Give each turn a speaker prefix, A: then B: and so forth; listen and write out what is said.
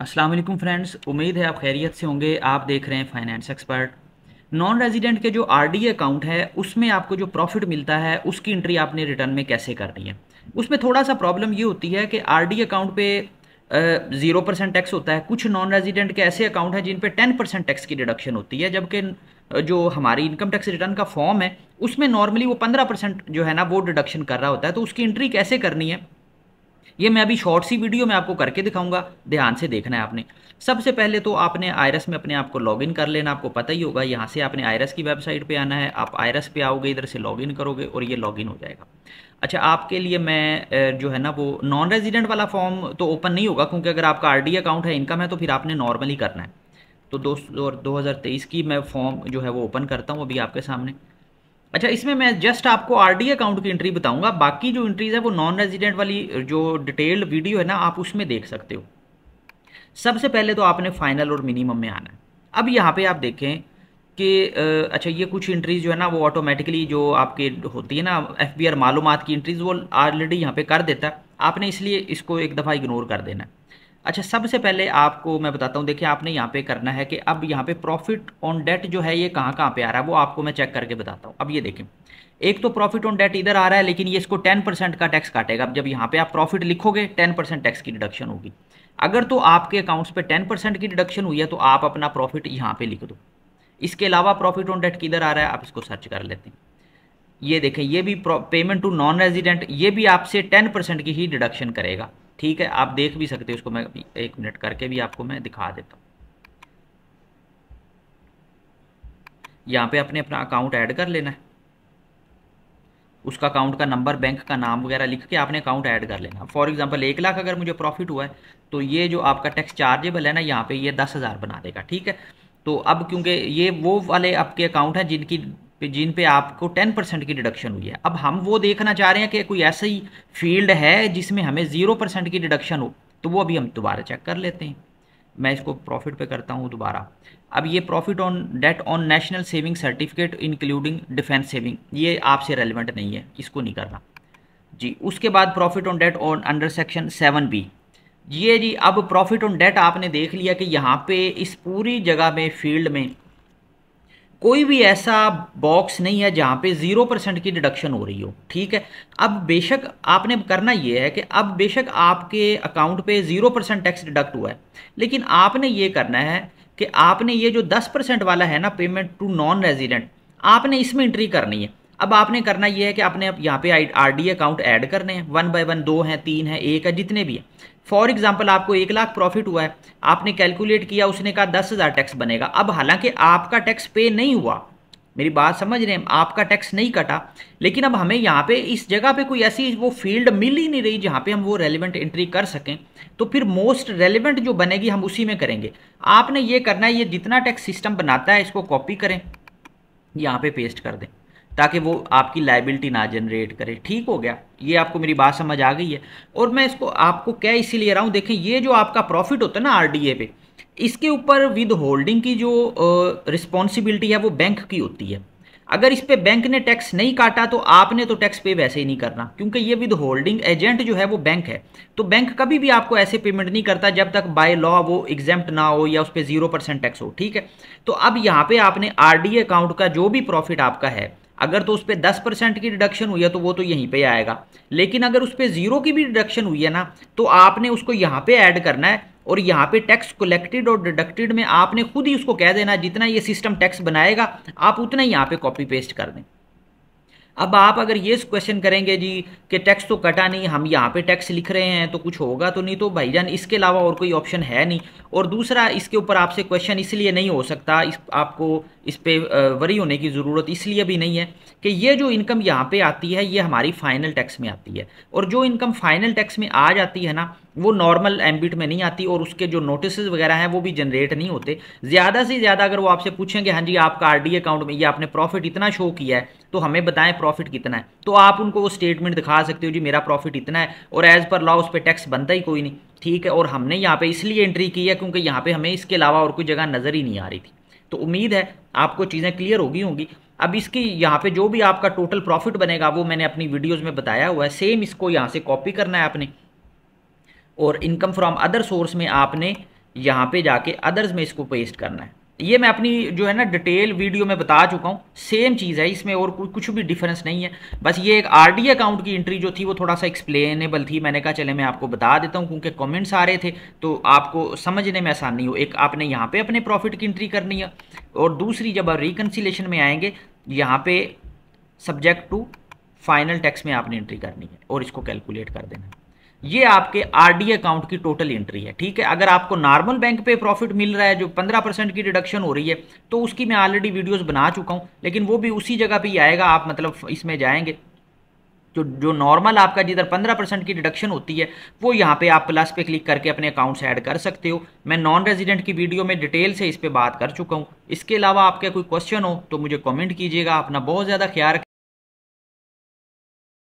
A: अस्सलाम वालेकुम फ्रेंड्स उम्मीद है आप खैरियत से होंगे आप देख रहे हैं फाइनेंस एक्सपर्ट नॉन रेजिडेंट के जो आरडी अकाउंट है उसमें आपको जो प्रॉफिट मिलता है उसकी एंट्री आपने रिटर्न में कैसे करनी है उसमें थोड़ा सा प्रॉब्लम ये होती है कि डी अकाउंट पर ज़ीरो परसेंट टैक्स होता है कुछ नॉन रेजिडेंट के ऐसे अकाउंट हैं जिन पर टेन परसेंट टैक्स की डिडक्शन होती है जबकि जो हमारी इनकम टैक्स रिटर्न का फॉर्म है उसमें नॉर्मली वो पंद्रह परसेंट जो है ना वो डिडक्शन कर रहा होता है तो उसकी एंट्री कैसे करनी है ये मैं अभी शॉर्ट सी वीडियो में आपको करके दिखाऊंगा ध्यान से देखना है आपने सबसे पहले तो आपने आयरस में अपने आप को लॉगिन कर लेना आपको पता ही होगा यहाँ से आपने आयरस की वेबसाइट पे आना है आप आयरस पे आओगे इधर से लॉगिन करोगे और ये लॉगिन हो जाएगा अच्छा आपके लिए मैं जो है ना वो नॉन रेजिडेंट वाला फॉर्म तो ओपन नहीं होगा क्योंकि अगर आपका आर अकाउंट है इनकम है तो फिर आपने नॉर्मली करना है तो दो और 2023 की मैं फॉर्म जो है वो ओपन करता हूँ अभी आपके सामने अच्छा इसमें मैं जस्ट आपको आर डी अकाउंट की एंट्री बताऊंगा बाकी जो एंट्रीज है वो नॉन रेजिडेंट वाली जो डिटेल्ड वीडियो है ना आप उसमें देख सकते हो सबसे पहले तो आपने फाइनल और मिनिमम में आना है अब यहाँ पे आप देखें कि अच्छा ये कुछ एंट्रीज जो है ना वो ऑटोमेटिकली जो आपके होती है ना एफ बी आर मालूम की एंट्रीज वो ऑलरेडी यहाँ पे कर देता है आपने इसलिए इसको एक दफ़ा इग्नोर कर देना है अच्छा सबसे पहले आपको मैं बताता हूँ देखिए आपने यहाँ पे करना है कि अब यहाँ पे प्रॉफिट ऑन डेट जो है ये कहाँ कहाँ पे आ रहा है वो आपको मैं चेक करके बताता हूँ अब ये देखें एक तो प्रॉफिट ऑन डेट इधर आ रहा है लेकिन ये इसको टेन परसेंट का टैक्स काटेगा अब जब यहाँ पे आप प्रॉफिट लिखोगे टेन परसेंट टैक्स की डिडक्शन होगी अगर तो आपके अकाउंट्स पे टेन परसेंट की डिडक्शन हुई है तो आप अपना प्रॉफिट यहाँ पे लिख दो इसके अलावा प्रॉफिट ऑन डेट किधर आ रहा है आप इसको सर्च कर लेते हैं ये देखें ये भी पेमेंट टू नॉन रेजिडेंट ये भी आपसे टेन परसेंट की ही डिडक्शन करेगा ठीक है आप देख भी सकते हो उसको मैं एक मिनट करके भी आपको मैं दिखा देता हूँ यहाँ पे अपने अपना अकाउंट ऐड कर लेना है उसका अकाउंट का नंबर बैंक का नाम वगैरह लिख के आपने अकाउंट ऐड कर लेना फॉर एग्जांपल एक लाख अगर मुझे प्रॉफिट हुआ है तो ये जो आपका टैक्स चार्जेबल है ना यहाँ पे ये दस हज़ार बना देगा ठीक है तो अब क्योंकि ये वो वाले आपके अकाउंट हैं जिनकी पे जिन पे आपको टेन परसेंट की डिडक्शन हुई है अब हम वो देखना चाह रहे हैं कि कोई ऐसा ही फील्ड है जिसमें हमें ज़ीरो परसेंट की डिडक्शन हो तो वो अभी हम दोबारा चेक कर लेते हैं मैं इसको प्रॉफिट पे करता हूँ दोबारा अब ये profit on debt on national saving certificate including defence saving ये आपसे रेलिवेंट नहीं है इसको नहीं करना जी उसके बाद profit on debt on under section seven B ये जी अब प्रॉफिट ऑन डेट आपने देख लिया कि यहाँ पे इस पूरी जगह में फील्ड में कोई भी ऐसा बॉक्स नहीं है जहाँ पे ज़ीरो परसेंट की डिडक्शन हो रही हो ठीक है अब बेशक आपने करना ये है कि अब बेशक आपके अकाउंट पे ज़ीरो परसेंट टैक्स डिडक्ट हुआ है लेकिन आपने ये करना है कि आपने ये जो दस परसेंट वाला है ना पेमेंट टू नॉन रेजिडेंट आपने इसमें एंट्री करनी है अब आपने करना यह है कि आपने अब यहाँ पे आर डी अकाउंट ऐड करने हैं वन बाय वन दो हैं तीन है एक है जितने भी हैं फॉर एग्जाम्पल आपको एक लाख प्रॉफिट हुआ है आपने कैलकुलेट किया उसने कहा दस हज़ार टैक्स बनेगा अब हालांकि आपका टैक्स पे नहीं हुआ मेरी बात समझ रहे हैं आपका टैक्स नहीं कटा लेकिन अब हमें यहाँ पे इस जगह पे कोई ऐसी वो फील्ड मिल ही नहीं रही जहाँ पे हम वो रेलिवेंट एंट्री कर सकें तो फिर मोस्ट रेलिवेंट जो बनेगी हम उसी में करेंगे आपने ये करना है ये जितना टैक्स सिस्टम बनाता है इसको कॉपी करें यहाँ पे पेस्ट कर दें ताकि वो आपकी लाइबिलिटी ना जनरेट करे ठीक हो गया ये आपको मेरी बात समझ आ गई है और मैं इसको आपको क्या इसीलिए रहा हूँ देखें ये जो आपका प्रॉफिट होता है ना आर पे इसके ऊपर विद होल्डिंग की जो रिस्पॉन्सिबिलिटी है वो बैंक की होती है अगर इस पर बैंक ने टैक्स नहीं काटा तो आपने तो टैक्स पे वैसे ही नहीं करना क्योंकि ये विद होल्डिंग एजेंट जो है वो बैंक है तो बैंक कभी भी आपको ऐसे पेमेंट नहीं करता जब तक बाय लॉ वो एग्जेम्प्ट ना हो या उस पर जीरो परसेंट टैक्स हो ठीक है तो अब यहाँ पे आपने आर अकाउंट का जो भी प्रॉफिट आपका है अगर तो उस पर दस परसेंट की डिडक्शन हुई है तो वो तो यहीं पे आएगा लेकिन अगर उस पर ज़ीरो की भी डिडक्शन हुई है ना तो आपने उसको यहाँ पे ऐड करना है और यहाँ पे टैक्स कलेक्टेड और डिडक्टेड में आपने खुद ही उसको कह देना जितना ये सिस्टम टैक्स बनाएगा आप उतना ही यहाँ पे कॉपी पेस्ट कर दें अब आप अगर ये क्वेश्चन करेंगे जी कि टैक्स तो कटा नहीं हम यहाँ पे टैक्स लिख रहे हैं तो कुछ होगा तो नहीं तो भाईजान इसके अलावा और कोई ऑप्शन है नहीं और दूसरा इसके ऊपर आपसे क्वेश्चन इसलिए नहीं हो सकता इस आपको इस पर वरी होने की ज़रूरत इसलिए भी नहीं है कि ये जो इनकम यहाँ पर आती है ये हमारी फ़ाइनल टैक्स में आती है और जो इनकम फ़ाइनल टैक्स में आ जाती है ना वो नॉर्मल एम्बिट में नहीं आती और उसके जो नोटिस वगैरह हैं वो भी जनरेट नहीं होते ज़्यादा से ज़्यादा अगर वो आपसे पूछेंगे हाँ जी आपका आर अकाउंट में ये आपने प्रॉफिट इतना शो किया है तो हमें बताएं प्रॉफिट कितना है तो आप उनको वो स्टेटमेंट दिखा सकते हो जी मेरा प्रॉफिट इतना है और एज़ पर लॉ उस पर टैक्स बनता ही कोई नहीं ठीक है और हमने यहाँ पे इसलिए एंट्री की है क्योंकि यहाँ पे हमें इसके अलावा और कोई जगह नज़र ही नहीं आ रही थी तो उम्मीद है आपको चीज़ें क्लियर होगी होंगी अब इसकी यहाँ पे जो भी आपका टोटल प्रॉफिट बनेगा वो मैंने अपनी वीडियोस में बताया हुआ है सेम इसको यहाँ से कॉपी करना है आपने और इनकम फ्रॉम अदर सोर्स में आपने यहाँ पे जाके अदर्स में इसको पेस्ट करना है ये मैं अपनी जो है ना डिटेल वीडियो में बता चुका हूँ सेम चीज़ है इसमें और कुछ भी डिफरेंस नहीं है बस ये एक आरडी अकाउंट की एंट्री जो थी वो थोड़ा सा एक्सप्लेनेबल थी मैंने कहा चले मैं आपको बता देता हूँ क्योंकि कमेंट्स आ रहे थे तो आपको समझने में आसानी हो एक आपने यहाँ पे अपने प्रॉफिट की एंट्री करनी है और दूसरी जब आप रिकनसिलेशन में आएंगे यहाँ पे सब्जेक्ट टू फाइनल टैक्स में आपने एंट्री करनी है और इसको कैलकुलेट कर देना है ये आपके आरडी अकाउंट की टोटल एंट्री है ठीक है अगर आपको नॉर्मल बैंक पे प्रॉफिट मिल रहा है जो 15 परसेंट की डिडक्शन हो रही है तो उसकी मैं ऑलरेडी वीडियोस बना चुका हूँ लेकिन वो भी उसी जगह पे ही आएगा आप मतलब इसमें जाएंगे जो जो नॉर्मल आपका जिधर पंद्रह परसेंट की डिडक्शन होती है वो यहाँ पे आप प्लस पे क्लिक करके अपने अकाउंट्स ऐड कर सकते हो मैं नॉन रेजिडेंट की वीडियो में डिटेल से इस पर बात कर चुका हूँ इसके अलावा आपके कोई क्वेश्चन हो तो मुझे कॉमेंट कीजिएगा अपना बहुत ज़्यादा ख्याल